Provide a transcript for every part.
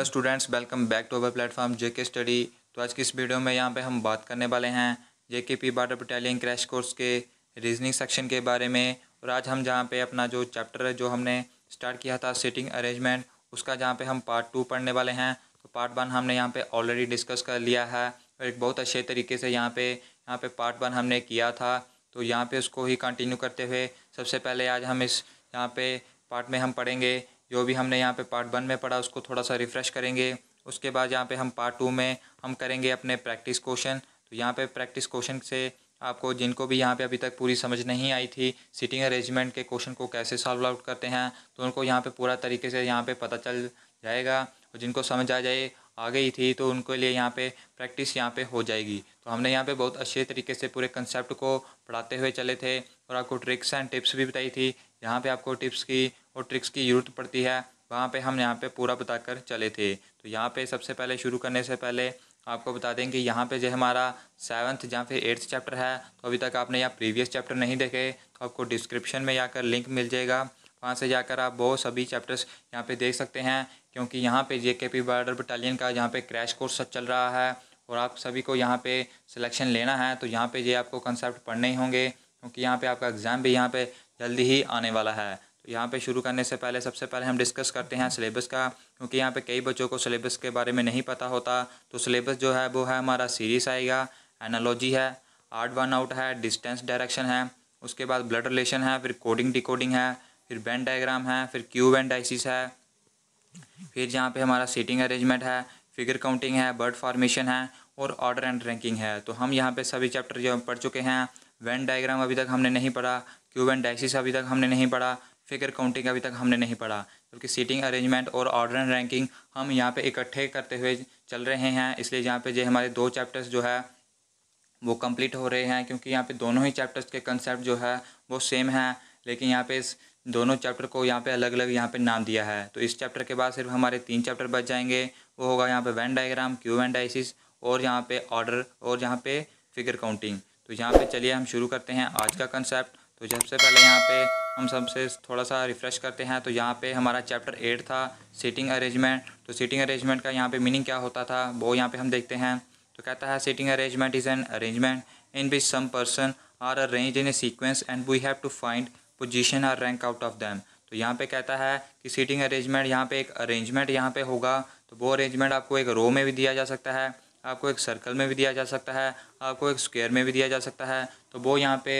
hello students welcome back to our platform JK study तो आज की इस वीडियो में यहाँ पे हम बात करने वाले हैं JK P border battalion crash course के रीजनिंग सेक्शन के बारे में और आज हम जहाँ पे अपना जो चैप्टर है जो हमने स्टार्ट किया था सीटिंग अरेंजमेंट उसका जहाँ पे हम पार्ट टू पढ़ने वाले हैं तो पार्ट वन हमने यहाँ पर ऑलरेडी डिस्कस कर लिया है और एक बहुत अच्छे तरीके से यहाँ पर यहाँ पर पार्ट वन हमने किया था तो यहाँ पर उसको ही कंटिन्यू करते हुए सबसे पहले आज हम इस यहाँ पे पार्ट में हम पढ़ेंगे जो भी हमने यहाँ पे पार्ट वन में पढ़ा उसको थोड़ा सा रिफ़्रेश करेंगे उसके बाद यहाँ पे हम पार्ट टू में हम करेंगे अपने प्रैक्टिस क्वेश्चन तो यहाँ पे प्रैक्टिस क्वेश्चन से आपको जिनको भी यहाँ पे अभी तक पूरी समझ नहीं आई थी सिटिंग अरेंजमेंट के क्वेश्चन को कैसे सॉल्व आउट करते हैं तो उनको यहाँ पर पूरा तरीके से यहाँ पर पता चल जाएगा और जिनको समझ आ जाए आ गई थी तो उनके लिए यहाँ पे प्रैक्टिस यहाँ पे हो जाएगी तो हमने यहाँ पे बहुत अच्छे तरीके से पूरे कंसेप्ट को पढ़ाते हुए चले थे और आपको ट्रिक्स एंड टिप्स भी बताई थी यहाँ पे आपको टिप्स की और ट्रिक्स की ज़रूरत पड़ती है वहाँ पे हम यहाँ पे पूरा बताकर चले थे तो यहाँ पे सबसे पहले शुरू करने से पहले आपको बता दें कि यहाँ पे जो हमारा सेवन्थ या फिर एट्थ चैप्टर है तो अभी तक आपने यहाँ प्रीवियस चैप्टर नहीं देखे तो आपको डिस्क्रिप्शन में जाकर लिंक मिल जाएगा वहाँ से जाकर आप बहुत सभी चैप्टर्स यहाँ पे देख सकते हैं क्योंकि यहाँ पे जे के पी बॉर्डर बटालियन का यहाँ पे क्रैश कोर्स चल रहा है और आप सभी को यहाँ पे सिलेक्शन लेना है तो यहाँ पे ये आपको कंसेप्ट पढ़ने ही होंगे क्योंकि यहाँ पे आपका एग्ज़ाम भी यहाँ पे जल्दी ही आने वाला है तो यहाँ पे शुरू करने से पहले सबसे पहले हम डिस्कस करते हैं सिलेबस का क्योंकि यहाँ पे कई बच्चों को सिलेबस के बारे में नहीं पता होता तो सिलेबस जो है वो है हमारा सीरीज आएगा एनालॉजी है आर्ट वन आउट है डिस्टेंस डायरेक्शन है उसके बाद ब्लड रिलेशन है फिर कोडिंग डिकोडिंग है फिर बैंड डायग्राम है फिर क्यूब एंड डाइसिस है फिर यहाँ पे हमारा सीटिंग अरेंजमेंट है फिगर काउंटिंग है बर्ड फार्मेशन है और ऑर्डर एंड रैंकिंग है तो हम यहाँ पे सभी चैप्टर जो पढ़ चुके हैं वैन डायग्राम अभी तक हमने नहीं पढ़ा क्यूब एंड डाइसिस अभी तक हमने नहीं पढ़ा फिगर काउंटिंग अभी तक हमने नहीं पढ़ा जबकि सीटिंग अरेंजमेंट और ऑर्डर एंड रैंकिंग हम यहाँ पे इकट्ठे करते हुए चल रहे हैं इसलिए यहाँ पे जो हमारे दो चैप्टर्स जो है वो कंप्लीट हो रहे हैं क्योंकि यहाँ पे दोनों ही चैप्टर्स के कंसेप्ट जो है वो सेम है लेकिन यहाँ पे इस दोनों चैप्टर को यहाँ पे अलग अलग यहाँ पे नाम दिया है तो इस चैप्टर के बाद सिर्फ हमारे तीन चैप्टर बच जाएंगे वो होगा यहाँ पे Venn diagram cube and dices और यहाँ पे ऑर्डर और यहाँ पे फिगर काउंटिंग तो यहाँ पे चलिए हम शुरू करते हैं आज का कंसेप्ट तो सबसे पहले यहाँ पे हम सबसे थोड़ा सा रिफ़्रेश करते हैं तो यहाँ पे हमारा चैप्टर एट था सीटिंग अरेंजमेंट तो सीटिंग अरेंजमेंट का यहाँ पे मीनिंग क्या होता था वो यहाँ पे हम देखते हैं तो कहता है seating arrangement is an arrangement in which some person are arrange in a sequence and we have to find position or rank out of them तो यहाँ पर कहता है कि सीटिंग अरेंजमेंट यहाँ पर एक अरेंजमेंट यहाँ पर होगा तो वो अरेंजमेंट आपको एक रो में भी दिया जा सकता है आपको एक सर्कल में भी दिया जा सकता है आपको एक स्क्वेयर में भी दिया जा सकता है तो वो यहाँ पे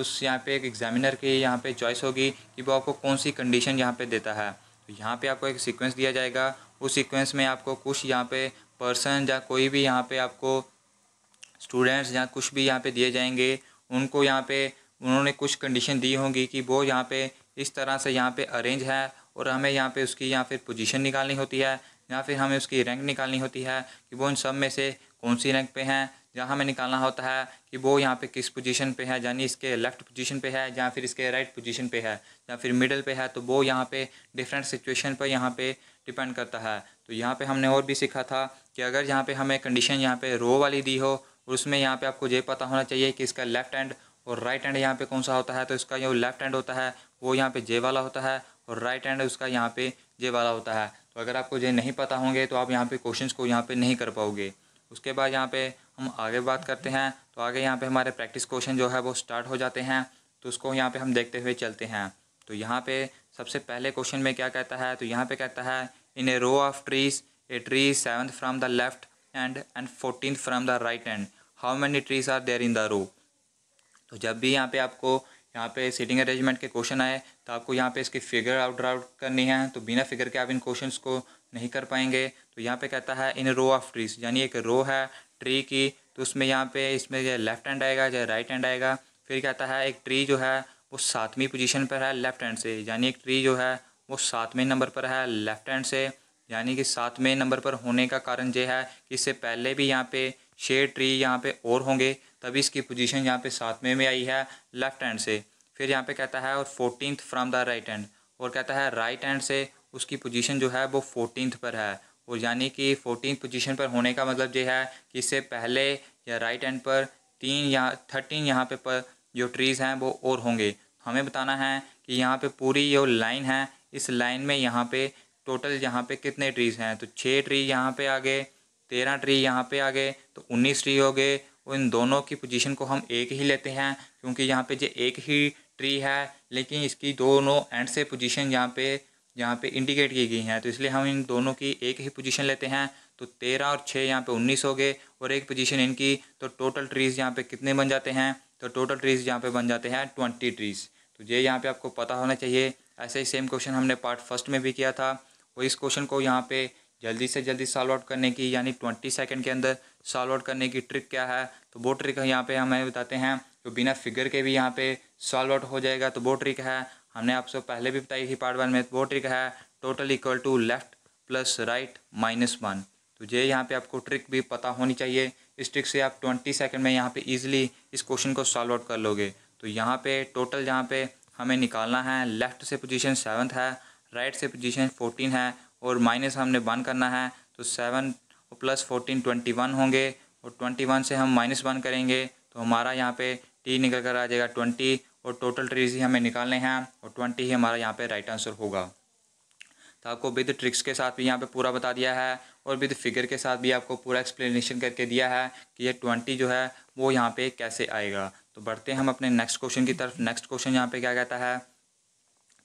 उस यहाँ पे एक एग्जामिनर की यहाँ पे चॉइस होगी कि वो आपको कौन सी कंडीशन यहाँ पे देता है तो यहाँ पे आपको एक सीक्वेंस दिया जाएगा उस सीक्वेंस में आपको कुछ यहाँ पे पर्सन या कोई भी यहाँ पे आपको स्टूडेंट्स या कुछ भी यहाँ पे दिए जाएंगे उनको यहाँ पे उन्होंने कुछ कंडीशन दी होंगी कि वो यहाँ पे इस तरह से यहाँ पे अरेंज है और हमें यहाँ पे उसकी यहाँ फिर पोजीशन निकालनी होती है या फिर हमें उसकी रैंक निकालनी होती है कि वो इन सब में से कौन सी रैंक पे हैं जहाँ हमें निकालना होता है कि वो यहाँ पे किस पोजीशन पे है यानी इसके लेफ़्ट पोजीशन पे है या फिर इसके राइट पोजीशन पे है या फिर मिडल पे है तो वो यहाँ पे डिफरेंट सिचुएशन पर यहाँ पे डिपेंड करता है तो यहाँ पे हमने और भी सीखा था कि अगर यहाँ पे हमें कंडीशन यहाँ पे रो वाली दी हो और उसमें यहाँ पर आपको ये पता होना चाहिए कि इसका लेफ़्ट एंड और राइट हैंड यहाँ पर कौन सा होता है तो इसका जो लेफ़्ट एंड होता है वो यहाँ पर जे वाला होता है और राइट हैंड उसका यहाँ पर जे वाला होता है तो अगर आपको ये नहीं पता होंगे तो आप यहाँ पर क्वेश्चन को यहाँ पर नहीं कर पाओगे उसके बाद यहाँ पे हम आगे बात करते हैं तो आगे यहाँ पे हमारे प्रैक्टिस क्वेश्चन जो है वो स्टार्ट हो जाते हैं तो उसको यहाँ पे हम देखते हुए चलते हैं तो यहाँ पे सबसे पहले क्वेश्चन में क्या कहता है तो यहाँ पे कहता है in a row of trees a tree seven from the left end and fourteen from the right end how many trees are there in the row तो जब भी यहाँ पे आपको यहाँ पे सीटिंग अरेंजमेंट के क्वेश्चन आए तो आपको यहाँ पे इसकी फिगर आउट आउट करनी है तो बिना फिगर के आप इन क्वेश्चन को नहीं कर पाएंगे तो यहाँ पे कहता है इन रो ऑफ ट्रीज यानी एक रो है ट्री की तो उसमें यहाँ पे इसमें जो लेफ्ट हैंड आएगा या राइट हैंड आएगा फिर कहता है एक ट्री जो है वो सातवीं पोजीशन पर है लेफ्ट हैंड से यानी एक ट्री जो है वो सातवें नंबर पर है लेफ्ट हैंड से यानी कि सातवें नंबर पर होने का कारण यह है कि इससे पहले भी यहाँ पे छः ट्री यहाँ पे और होंगे तभी इसकी पोजीशन यहाँ पे सातवें में आई है लेफ्ट हैंड से फिर यहाँ पे कहता है और fourteen from the right hand और कहता है राइट हैंड से उसकी पोजीशन जो है वो फोर्टीन पर है और यानी कि फोर्टीन पोजीशन पर होने का मतलब ये है कि इससे पहले या राइट एंड पर तीन या थर्टीन यहाँ पे पर जो ट्रीज़ हैं वो और होंगे तो हमें बताना है कि यहाँ पे पूरी जो लाइन है इस लाइन में यहाँ पे टोटल यहाँ पे कितने ट्रीज़ हैं तो छः ट्री यहाँ पे आ गए तेरह ट्री यहाँ पे आ गए तो उन्नीस ट्री हो गए और इन दोनों की पोजीशन को हम एक ही लेते हैं क्योंकि यहाँ पे जो एक ही ट्री है लेकिन इसकी दोनों एंड से पोजीशन यहाँ पे यहाँ पे इंडिकेट की गई हैं तो इसलिए हम इन दोनों की एक ही पोजीशन लेते हैं तो तेरह और छः यहाँ पे उन्नीस हो गए और एक पोजीशन इनकी तो टोटल ट्रीज़ यहाँ पे कितने बन जाते हैं तो टोटल ट्रीज़ यहाँ पे बन जाते हैं ट्वेंटी ट्रीज़ तो ये यहाँ पे आपको पता होना चाहिए ऐसे ही सेम क्वेश्चन हमने पार्ट फर्स्ट में भी किया था और तो इस क्वेश्चन को यहाँ पे जल्दी से जल्दी सॉल्व आउट करने की यानी ट्वेंटी सेकेंड के अंदर सॉल्व आउट करने की ट्रिक क्या है तो वो ट्रिक यहाँ पर हमें बताते हैं तो बिना फिगर के भी यहाँ पे सॉल्व आउट हो जाएगा तो वो ट्रिक है हमने आपसे पहले भी बताई थी पार्ट वन में वो ट्रिक है total equal to left plus right minus one तो ये यहाँ पे आपको ट्रिक भी पता होनी चाहिए इस ट्रिक से आप ट्वेंटी सेकेंड में यहाँ पे इजीली इस क्वेश्चन को सॉल्व आउट कर लोगे तो यहाँ पे टोटल जहाँ पे हमें निकालना है लेफ़्ट से पोजीशन सेवन्थ है राइट से पोजीशन फोर्टीन है और माइनस हमने वन करना है तो seven plus fourteen twenty one होंगे और ट्वेंटी वन से हम माइनस वन करेंगे तो हमारा यहाँ पे टी निकल कर आ जाएगा ट्वेंटी और टोटल ट्रीज ही हमें निकालने हैं और ट्वेंटी ही हमारा यहाँ पे राइट आंसर होगा तो आपको विद ट्रिक्स के साथ भी यहाँ पे पूरा बता दिया है और विद फिगर के साथ भी आपको पूरा एक्सप्लेनेशन करके दिया है कि ये ट्वेंटी जो है वो यहाँ पे कैसे आएगा तो बढ़ते हैं हम अपने नेक्स्ट क्वेश्चन की तरफ नेक्स्ट क्वेश्चन यहाँ पे क्या कहता है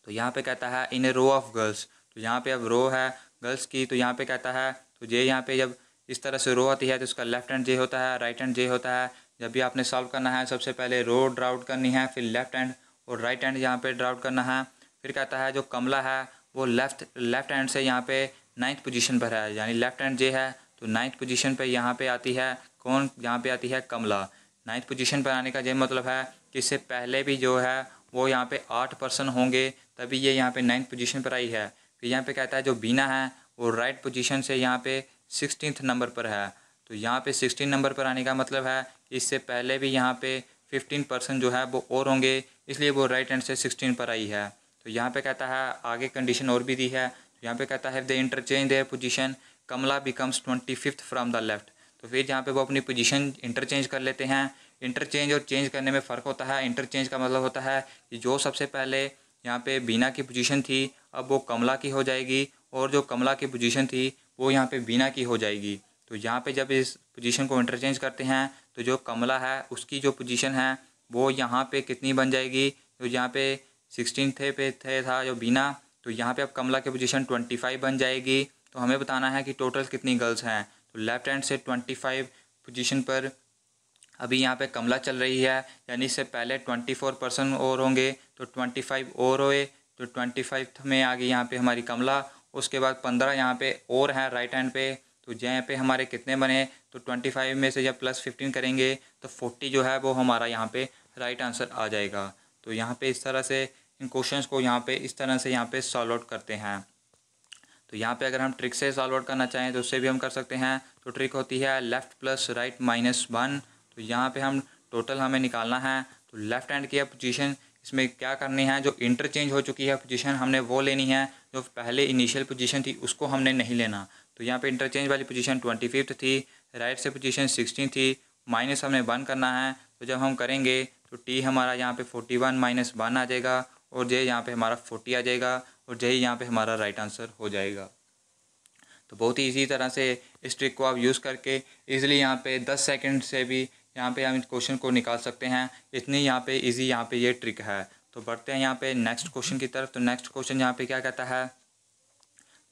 तो यहाँ पे कहता है in a row of girls तो यहाँ पे अब रो है गर्ल्स की तो यहाँ पे कहता है तो जे यहाँ पे जब इस तरह से रो आती है तो उसका लेफ्ट हैंड जे होता है राइट हैंड जे होता है जब भी आपने सॉल्व करना है सबसे पहले रो ड्राउट करनी है फिर लेफ्ट एंड और राइट हैंड यहाँ पे ड्राउट करना है फिर कहता है जो कमला है वो लेफ्ट लेफ्ट एंड से यहाँ पे नाइन्थ पोजीशन पर है यानी लेफ्ट एंड जे है तो नाइन्थ पोजीशन पे यहाँ पे आती है कौन यहाँ पे आती है कमला नाइन्थ पोजीशन पर आने का ये मतलब है कि इससे पहले भी जो है वो यहाँ पे आठ पर्सन होंगे तभी ये यहाँ पे नाइन्थ पोजीशन पर आई है फिर यहाँ पे कहता है जो बीना है वो राइट पोजीशन से यहाँ पे सिक्सटीन नंबर पर है तो यहाँ पे सिक्सटीन नंबर पर आने का मतलब है इससे पहले भी यहाँ पे फिफ्टीन परसेंट जो है वो और होंगे इसलिए वो राइट हैंड से सिक्सटीन पर आई है तो यहाँ पे कहता है आगे कंडीशन और भी दी है तो यहाँ पे कहता है the interchange their position Kamla becomes twenty fifth from the left तो फिर यहाँ पे वो अपनी पोजीशन इंटरचेंज कर लेते हैं इंटरचेंज और चेंज करने में फ़र्क होता है इंटरचेंज का मतलब होता है कि जो सबसे पहले यहाँ पे बीना की पोजीशन थी अब वो कमला की हो जाएगी और जो कमला की पोजीशन थी वो यहाँ पे बीना की हो जाएगी तो यहाँ पे जब इस पोजीशन को इंटरचेंज करते हैं तो जो कमला है उसकी जो पोजीशन है वो यहाँ पे कितनी बन जाएगी तो यहाँ पे सिक्सटीन थे पे थे था जो बीना तो यहाँ पे अब कमला की पोजीशन ट्वेंटी फाइव बन जाएगी तो हमें बताना है कि टोटल कितनी गर्ल्स हैं तो लेफ्ट हैंड से ट्वेंटी फाइव पोजिशन पर अभी यहाँ पे कमला चल रही है यानी इससे पहले ट्वेंटी फोर पर्सन और होंगे तो ट्वेंटी फाइव और होए तो ट्वेंटी फाइव में आ गई यहाँ पे हमारी कमला उसके बाद पंद्रह यहाँ पे और हैं राइट हैंड पे तो जहाँ पे हमारे कितने बने तो ट्वेंटी फाइव में से जब प्लस फिफ्टीन करेंगे तो फोर्टी जो है वो हमारा यहाँ पे राइट आंसर आ जाएगा तो यहाँ पे इस तरह से इन क्वेश्चंस को यहाँ पे इस तरह से यहाँ पे सॉल्व आउट करते हैं तो यहाँ पे अगर हम ट्रिक से सॉल्व आउट करना चाहें तो उससे भी हम कर सकते हैं तो ट्रिक होती है left plus right minus one तो यहाँ पे हम टोटल हमें निकालना है तो लेफ़्ट हैंड की पोजिशन इसमें क्या करनी है जो इंटरचेंज हो चुकी है पोजीशन हमने वो लेनी है जो पहले इनिशियल पोजीशन थी उसको हमने नहीं लेना तो यहाँ पे इंटरचेंज वाली पोजीशन ट्वेंटी फिफ्थ थी राइट से पोजीशन सिक्सटीन थी माइनस हमने वन करना है तो जब हम करेंगे तो टी हमारा यहाँ पे फोर्टी वन माइनस वन आ जाएगा और जे यहाँ पे हमारा फोर्टी आ जाएगा और जे यहाँ पे हमारा राइट आंसर हो जाएगा तो बहुत ही इसी तरह से इस ट्रिक को आप यूज़ करके ईज़िली यहाँ पर दस सेकेंड से भी यहाँ पर हम इस क्वेश्चन को निकाल सकते हैं इतनी यहाँ पर ईज़ी यहाँ पर ये ट्रिक है तो बढ़ते हैं यहाँ पे नेक्स्ट क्वेश्चन की तरफ तो नेक्स्ट क्वेश्चन यहाँ पे क्या कहता है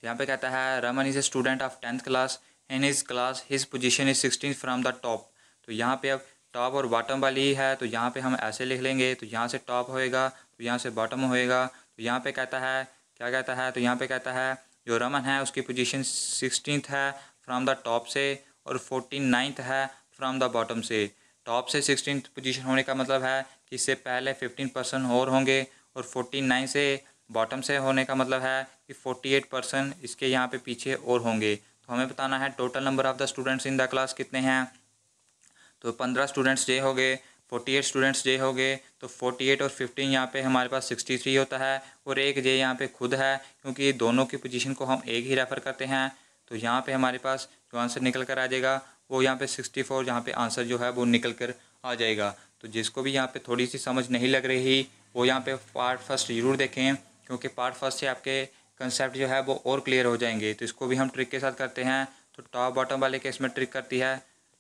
यहाँ पे कहता है Raman is a student of tenth class in his class his position is sixteen from the top तो यहाँ पे अब टॉप और बॉटम वाली है तो यहाँ पे हम ऐसे लिख लेंगे तो यहाँ से टॉप होएगा तो यहाँ से बॉटम होएगा तो यहाँ पे कहता है क्या कहता है तो यहाँ पे कहता है जो रमन है उसकी पोजीशन सिक्सटीन है फ्राम द टॉप से और फोर्टीन नाइन्थ है फ्राम द बॉटम से टॉप से सिक्सटीन पोजीशन होने का मतलब है कि इससे पहले फिफ्टीन परसेंट और होंगे और फोर्टीन नाइन से बॉटम से होने का मतलब है कि फोर्टी एट परसेंट इसके यहाँ पे पीछे और होंगे तो हमें बताना है total number of the students in the class कितने हैं तो पंद्रह स्टूडेंट्स जे हो गए फोर्टी एट स्टूडेंट्स जे हो गए तो फोर्टी एट और फिफ्टीन यहाँ पे हमारे पास सिक्सटी थ्री होता है और एक जे यहाँ पे खुद है क्योंकि दोनों की पोजिशन को हम एक ही रेफ़र करते हैं तो यहाँ पर हमारे पास जो आंसर निकल कर आ जाएगा वो यहाँ पर सिक्सटी फोर यहाँ पर आंसर जो है वो निकल कर आ जाएगा तो जिसको भी यहाँ पर थोड़ी सी समझ नहीं लग रही वो यहाँ पर पार्ट फर्स्ट ज़रूर देखें क्योंकि पार्ट फर्स्ट से आपके कंसेप्ट जो है वो और क्लियर हो जाएंगे तो इसको भी हम ट्रिक के साथ करते हैं तो टॉप बॉटम वाले केस में ट्रिक करती है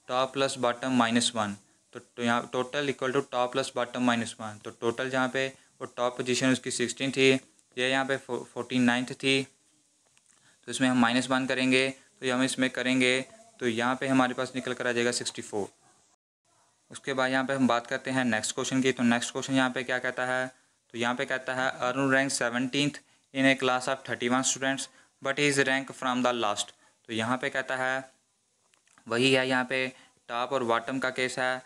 top plus bottom minus one तो यहाँ total equal to top plus bottom minus one तो टोटल जहाँ पे वो टॉप पोजीशन उसकी सिक्सटीन थी ये यहाँ पे फोर्टी नाइन्थ थी तो इसमें हम माइनस वन करेंगे तो हम इसमें करेंगे तो यहाँ पे हमारे पास निकल कर आ जाएगा सिक्सटी फोर उसके बाद यहाँ पे हम बात करते हैं नेक्स्ट क्वेश्चन की तो नेक्स्ट क्वेश्चन यहाँ पे क्या कहता है तो यहाँ पे कहता है Arun rank seventeenth in a class of thirty one students but is rank from the last तो यहाँ पे कहता है वही है यहाँ पे टॉप और बॉटम का केस है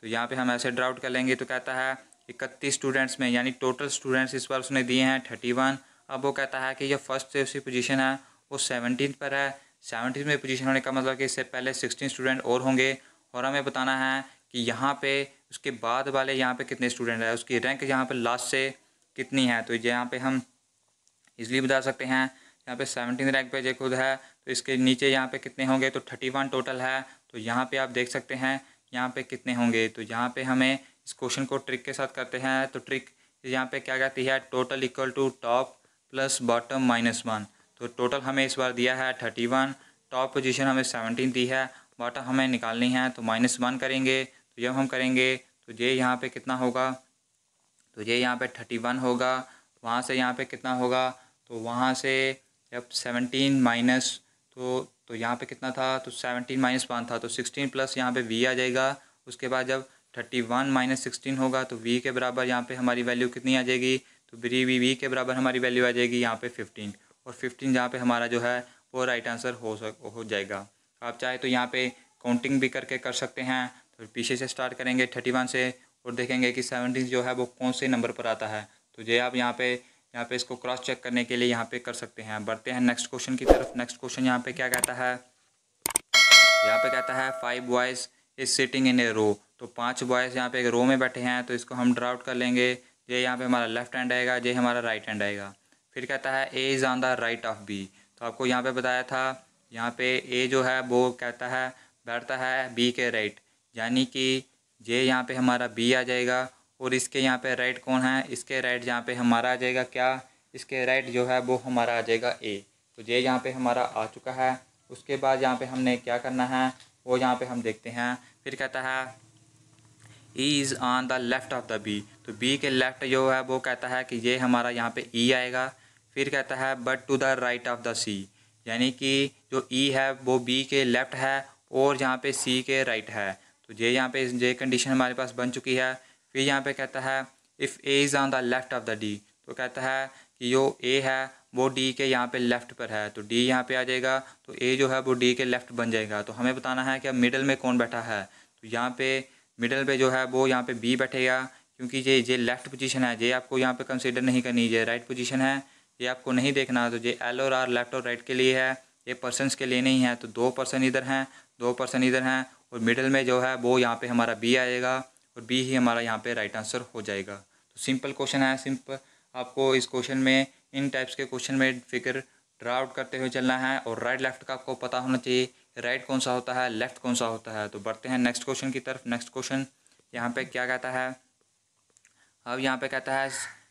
तो यहाँ पे हम ऐसे ड्राउट कर लेंगे तो कहता है इकतीस स्टूडेंट्स में यानी टोटल स्टूडेंट्स इस बार उसने दिए हैं थर्टी वन अब वो कहता है कि यह फर्स्ट से उसकी पोजिशन है वो सेवनटीन पर है सेवनटीन में पोजीशन होने का मतलब कि इससे पहले सिक्सटीन स्टूडेंट और होंगे और हमें बताना है कि यहाँ पे उसके बाद वाले यहाँ पे कितने स्टूडेंट आए उसकी रैंक यहाँ पे लास्ट से कितनी है तो यहाँ पे हम इजली बता सकते हैं यहाँ पे सेवनटीन रैंक पे जो खुद है तो इसके नीचे यहाँ पे कितने होंगे तो थर्टी वन टोटल है तो यहाँ पे आप देख सकते हैं यहाँ पे कितने होंगे तो यहाँ पे हमें इस क्वेश्चन को ट्रिक के साथ करते हैं तो ट्रिक यहाँ पे क्या कहती है total equal to top plus bottom minus one तो टोटल हमें इस बार दिया है थर्टी वन टॉप पोजिशन हमें सेवनटीन दी है बॉटम हमें निकालनी है तो माइनस वन करेंगे तो जब हम करेंगे तो ये यहाँ पे कितना होगा तो ये यहाँ पे थर्टी वन होगा वहाँ से यहाँ पे कितना होगा तो वहाँ से जब सेवनटीन माइनस तो तो यहाँ पे कितना था तो सेवनटीन माइनस वन था तो सिक्सटीन प्लस यहाँ पे वी आ जाएगा उसके बाद जब थर्टी वन माइनस सिक्सटीन होगा तो वी के बराबर यहाँ पे हमारी वैल्यू कितनी आ जाएगी तो ब्री वी वी के बराबर हमारी वैल्यू आ जाएगी यहाँ पे फिफ्टीन और फिफ्टीन जहाँ पे हमारा जो है वो राइट आंसर हो सक हो जाएगा आप चाहे तो यहाँ पे काउंटिंग भी करके कर सकते हैं तो पीछे से स्टार्ट करेंगे थर्टी वन से और देखेंगे कि सेवनटीन जो है वो कौन से नंबर पर आता है तो ये आप यहाँ पे यहाँ पे इसको क्रॉस चेक करने के लिए यहाँ पे कर सकते हैं बढ़ते हैं नेक्स्ट क्वेश्चन की तरफ नेक्स्ट क्वेश्चन यहाँ पे क्या कहता है यहाँ पे कहता है five boys is sitting in a row तो पांच बॉयज़ यहाँ पे एक रो में बैठे हैं तो इसको हम ड्राउट कर लेंगे ये यहाँ पे हमारा लेफ्ट हैंड आएगा ये हमारा राइट हैंड आएगा फिर कहता है A is on the right of B तो आपको यहाँ पे बताया था यहाँ पे ए जो है वो कहता है बैठता है बी के राइट यानी कि ये यहाँ पे हमारा बी आ जाएगा और इसके यहाँ पे राइट कौन है इसके राइट यहाँ पे हमारा आ जाएगा क्या इसके राइट जो है वो हमारा आ जाएगा ए तो ये यहाँ पे हमारा आ चुका है उसके बाद यहाँ पे हमने क्या करना है वो यहाँ पे हम देखते हैं फिर कहता है E is on the left of the B तो बी के लेफ़्ट जो है वो कहता है कि ये हमारा यहाँ पर ई e आएगा फिर कहता है but to the right of the C यानी कि जो ई e है वो बी के लेफ़्ट है और यहाँ पे सी के राइट है तो ये यहाँ पे ये कंडीशन हमारे पास बन चुकी है फिर यहाँ पे कहता है if A is on the left of the D तो कहता है कि जो ए है वो डी के यहाँ पे लेफ़्ट पर है तो डी यहाँ पे आ जाएगा तो ए जो है वो डी के लेफ़्ट बन जाएगा तो हमें बताना है कि अब मिडल में कौन बैठा है तो यहाँ पे मिडल पे जो है वो यहाँ पे बी बैठेगा क्योंकि ये ये लेफ़्ट पोजीशन है ये आपको यहाँ पे कंसीडर नहीं करनी ये राइट पोजीशन है ये आपको नहीं देखना तो ये एल और आर लेफ़्ट और राइट के लिए है ये पर्सनस के लिए नहीं है तो दो पर्सन इधर हैं दो पर्सन इधर हैं और मिडल में जो है वो यहाँ पे हमारा बी आएगा और बी ही हमारा यहाँ पे राइट आंसर हो जाएगा तो सिंपल क्वेश्चन है सिंपल आपको इस क्वेश्चन में इन टाइप्स के क्वेश्चन में फिगर ड्रा आउट करते हुए चलना है और राइट लेफ्ट का आपको पता होना चाहिए राइट कौन सा होता है लेफ्ट कौन सा होता है तो बढ़ते हैं नेक्स्ट क्वेश्चन की तरफ नेक्स्ट क्वेश्चन यहाँ पे क्या कहता है अब यहाँ पे कहता है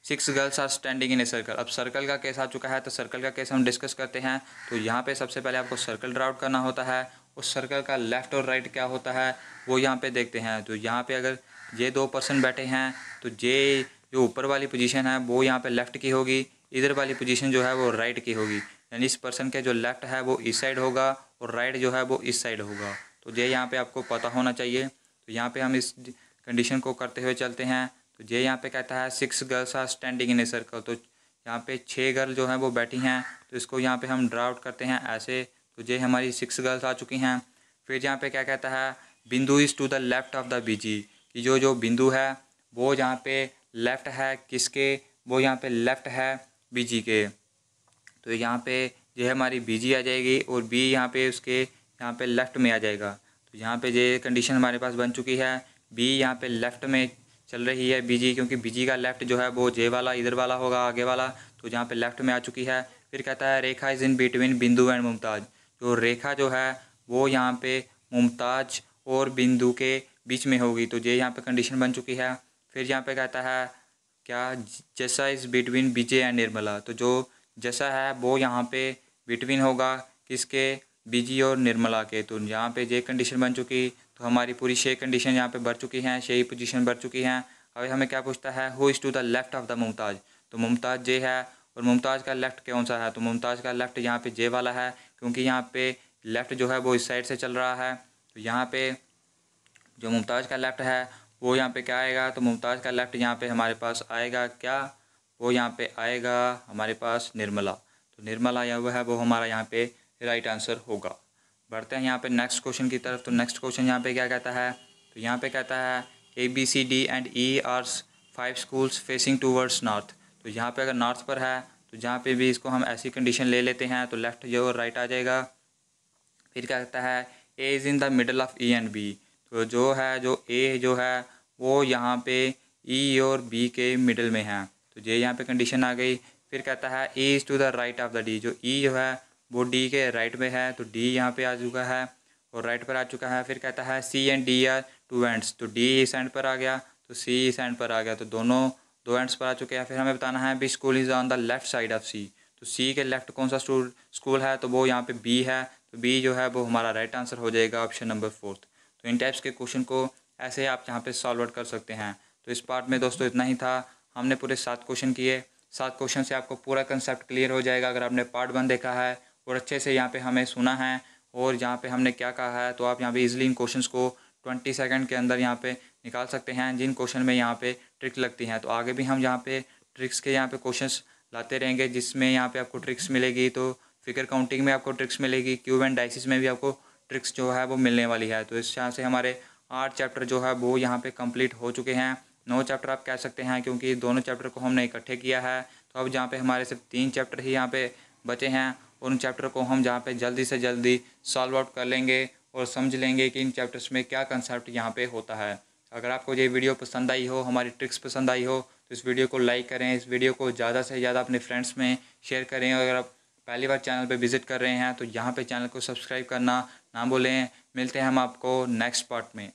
six girls are standing in a circle अब सर्कल का केस आ चुका है तो सर्कल का केस हम डिस्कस करते हैं तो यहाँ पे सबसे पहले आपको सर्कल ड्राउट करना होता है उस सर्कल का लेफ़्ट और राइट क्या होता है वो यहाँ पे देखते हैं तो यहाँ पे अगर ये दो पर्सन बैठे हैं तो ये जो ऊपर वाली पोजीशन है वो यहाँ पे लेफ़्ट की होगी इधर वाली पोजीशन जो है वो राइट की होगी यानी इस पर्सन के जो लेफ़्ट है वो इस साइड होगा और राइट जो है वो इस साइड होगा तो ये यहाँ पर आपको पता होना चाहिए तो यहाँ पर हम इस कंडीशन को करते हुए चलते हैं तो ये यहाँ पर कहता है six girls are standing in a circle तो यहाँ पे छः गर्ल जो हैं वो बैठी हैं तो इसको यहाँ पे हम ड्रा आउट करते हैं ऐसे तो ये हमारी सिक्स गर्ल्स आ चुकी हैं फिर यहाँ पे क्या कहता है Bindu is to the left of the B G कि जो जो बिंदु है वो यहाँ पे लेफ़्ट है किसके वो यहाँ पे लेफ़्ट है बीजी के तो यहाँ पे ये हमारी बीजी आ जाएगी और बी यहाँ पे उसके यहाँ पे लेफ़्ट में आ जाएगा तो यहाँ पे ये कंडीशन हमारे पास बन चुकी है बी यहाँ पे लेफ़्ट में चल रही है बीजी क्योंकि बीजी का लेफ़्ट जो है वो जे वाला इधर वाला होगा आगे वाला तो यहाँ पे लेफ़्ट में आ चुकी है फिर कहता है Rekha is in between Bindu and Mumtaz तो रेखा जो है वो यहाँ पे मुमताज और बिंदु के बीच में होगी तो ये यहाँ पे कंडीशन बन चुकी है फिर यहाँ पे कहता है क्या जैसा is between Vijay and Nirmala तो जो जैसा है वो यहाँ पे बिटवीन होगा किसके बिजी और निर्मला के तो यहाँ पे ये कंडीशन बन चुकी तो हमारी पूरी छः कंडीशन यहाँ पे बढ़ चुकी हैं छः पोजीशन बढ़ चुकी हैं अब हमें क्या पूछता है who is to the left of the Mumtaz तो मुमताज़ जे है और मुमताज़ का लेफ़्ट कौन सा है तो मुमताज़ का लेफ़्ट यहाँ पे जे वाला है क्योंकि यहाँ पे लेफ़्ट जो है वो इस साइड से चल रहा है तो यहाँ पे जो मुमताज़ का लेफ़्ट है वो यहाँ पे क्या आएगा तो मुमताज़ का लेफ़्ट यहाँ पे हमारे पास आएगा क्या वो यहाँ पे आएगा हमारे पास निर्मला तो निर्मला यह है वो हमारा यहाँ पे राइट आंसर होगा बढ़ते हैं यहाँ पे नेक्स्ट क्वेश्चन की तरफ तो नेक्स्ट क्वेश्चन यहाँ पे क्या कहता है तो यहाँ पे कहता है A B C D and E are five schools facing towards north तो यहाँ पे अगर नॉर्थ पर है तो जहाँ पे भी इसको हम ऐसी कंडीशन ले लेते हैं तो लेफ़्ट जो राइट आ जाएगा फिर क्या कहता है A is in the middle of E and B तो जो है जो ए जो है वो यहाँ पे ई e और बी के मिडल में है तो ये यहाँ पे कंडीशन आ गई फिर कहता है E is to the right of the D जो ई e जो है वो डी के राइट में है तो डी यहाँ पे आ चुका है और राइट पर आ चुका है फिर कहता है C and D are two ends तो डी इस एंड पर आ गया तो सी इस एंड पर आ गया तो दोनों दो एंड्स पर आ चुके हैं फिर हमें बताना है B school is on the left side of C तो सी के लेफ्ट कौन सा स्कूल है तो वो यहाँ पे बी है तो बी जो है वो हमारा राइट आंसर हो जाएगा ऑप्शन नंबर फोर्थ तो इन टाइप्स के क्वेश्चन को ऐसे ही आप यहाँ पे सॉल्व आउट कर सकते हैं तो इस पार्ट में दोस्तों इतना ही था हमने पूरे सात क्वेश्चन किए सात क्वेश्चन से आपको पूरा कंसेप्ट क्लियर हो जाएगा अगर आपने पार्ट वन देखा है और अच्छे से यहाँ पर हमें सुना है और यहाँ पर हमने क्या कहा है तो आप यहाँ पर ईजिली इन क्वेश्चन को ट्वेंटी सेकेंड के अंदर यहाँ पे निकाल सकते हैं जिन क्वेश्चन में यहाँ पर ट्रिक लगती हैं तो आगे भी हम यहाँ पे ट्रिक्स के यहाँ पे क्वेश्चंस लाते रहेंगे जिसमें यहाँ पे आपको ट्रिक्स मिलेगी तो फिगर काउंटिंग में आपको ट्रिक्स मिलेगी क्यूब एंड डाइसिस में भी आपको ट्रिक्स जो है वो मिलने वाली है तो इस तरह से हमारे आठ चैप्टर जो है वो यहाँ पर कम्प्लीट हो चुके हैं नौ चैप्टर आप कह सकते हैं क्योंकि दोनों चैप्टर को हमने इकट्ठे किया है तो अब जहाँ पर हमारे सिर्फ तीन चैप्टर ही यहाँ पर बचे हैं उन चैप्टर को हम जहाँ पे जल्दी से जल्दी सॉल्व आउट कर लेंगे और समझ लेंगे कि इन चैप्टर्स में क्या कंसेप्ट यहाँ पे होता है अगर आपको ये वीडियो पसंद आई हो हमारी ट्रिक्स पसंद आई हो तो इस वीडियो को लाइक करें इस वीडियो को ज़्यादा से ज़्यादा अपने फ्रेंड्स में शेयर करें अगर आप पहली बार चैनल पर विज़िट कर रहे हैं तो यहाँ पर चैनल को सब्सक्राइब करना ना भूलें मिलते हैं हम आपको नेक्स्ट पार्ट में